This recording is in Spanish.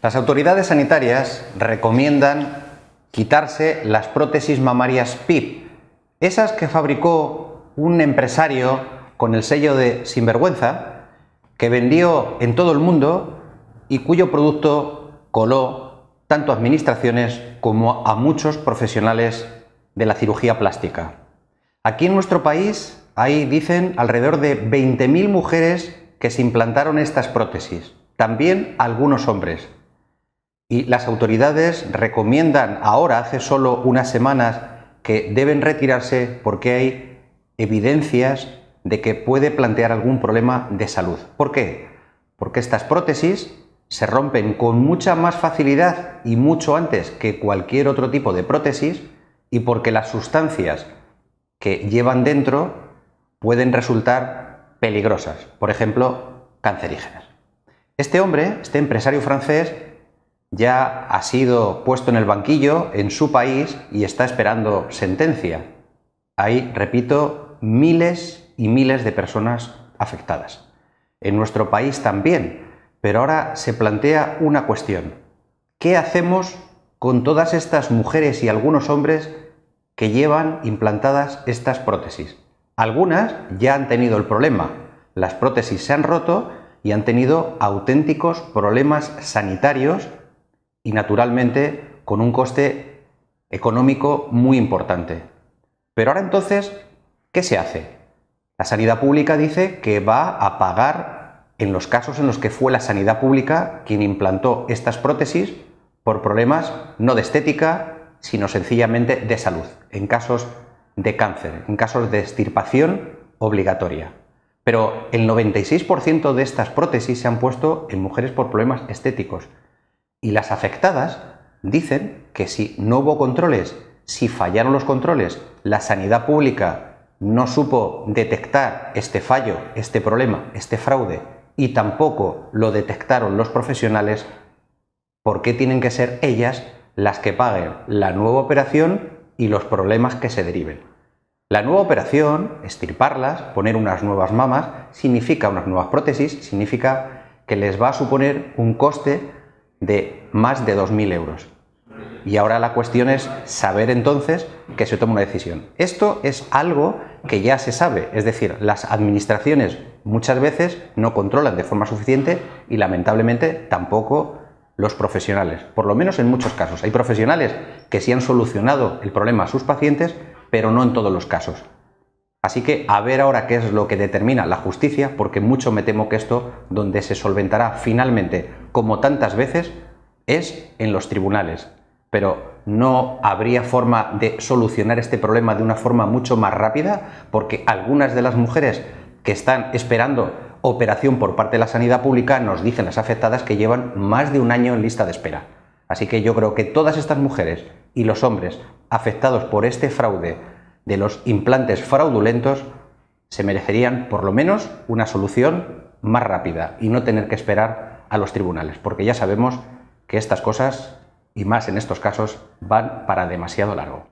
Las autoridades sanitarias recomiendan quitarse las prótesis mamarias PIP, esas que fabricó un empresario con el sello de sinvergüenza, que vendió en todo el mundo y cuyo producto coló tanto a administraciones como a muchos profesionales de la cirugía plástica. Aquí en nuestro país hay, dicen, alrededor de 20.000 mujeres que se implantaron estas prótesis, también algunos hombres y las autoridades recomiendan ahora, hace solo unas semanas, que deben retirarse porque hay evidencias de que puede plantear algún problema de salud. ¿Por qué? Porque estas prótesis se rompen con mucha más facilidad y mucho antes que cualquier otro tipo de prótesis y porque las sustancias que llevan dentro pueden resultar peligrosas, por ejemplo, cancerígenas. Este hombre, este empresario francés, ya ha sido puesto en el banquillo en su país y está esperando sentencia. Hay, repito, miles y miles de personas afectadas. En nuestro país también. Pero ahora se plantea una cuestión. ¿Qué hacemos con todas estas mujeres y algunos hombres que llevan implantadas estas prótesis? Algunas ya han tenido el problema. Las prótesis se han roto y han tenido auténticos problemas sanitarios y naturalmente con un coste económico muy importante. Pero ahora entonces, ¿qué se hace? La sanidad pública dice que va a pagar en los casos en los que fue la sanidad pública quien implantó estas prótesis por problemas no de estética, sino sencillamente de salud, en casos de cáncer, en casos de extirpación obligatoria. Pero el 96% de estas prótesis se han puesto en mujeres por problemas estéticos y las afectadas dicen que si no hubo controles, si fallaron los controles, la sanidad pública no supo detectar este fallo, este problema, este fraude, y tampoco lo detectaron los profesionales, ¿por qué tienen que ser ellas las que paguen la nueva operación y los problemas que se deriven? La nueva operación, estirparlas, poner unas nuevas mamas, significa unas nuevas prótesis, significa que les va a suponer un coste de más de 2.000 euros. Y ahora la cuestión es saber entonces que se toma una decisión. Esto es algo que ya se sabe, es decir, las administraciones muchas veces no controlan de forma suficiente y lamentablemente tampoco los profesionales, por lo menos en muchos casos. Hay profesionales que sí han solucionado el problema a sus pacientes, pero no en todos los casos. Así que a ver ahora qué es lo que determina la justicia, porque mucho me temo que esto donde se solventará finalmente, como tantas veces, es en los tribunales. Pero no habría forma de solucionar este problema de una forma mucho más rápida, porque algunas de las mujeres que están esperando operación por parte de la sanidad pública nos dicen las afectadas que llevan más de un año en lista de espera. Así que yo creo que todas estas mujeres y los hombres afectados por este fraude de los implantes fraudulentos se merecerían por lo menos una solución más rápida y no tener que esperar a los tribunales, porque ya sabemos que estas cosas, y más en estos casos, van para demasiado largo.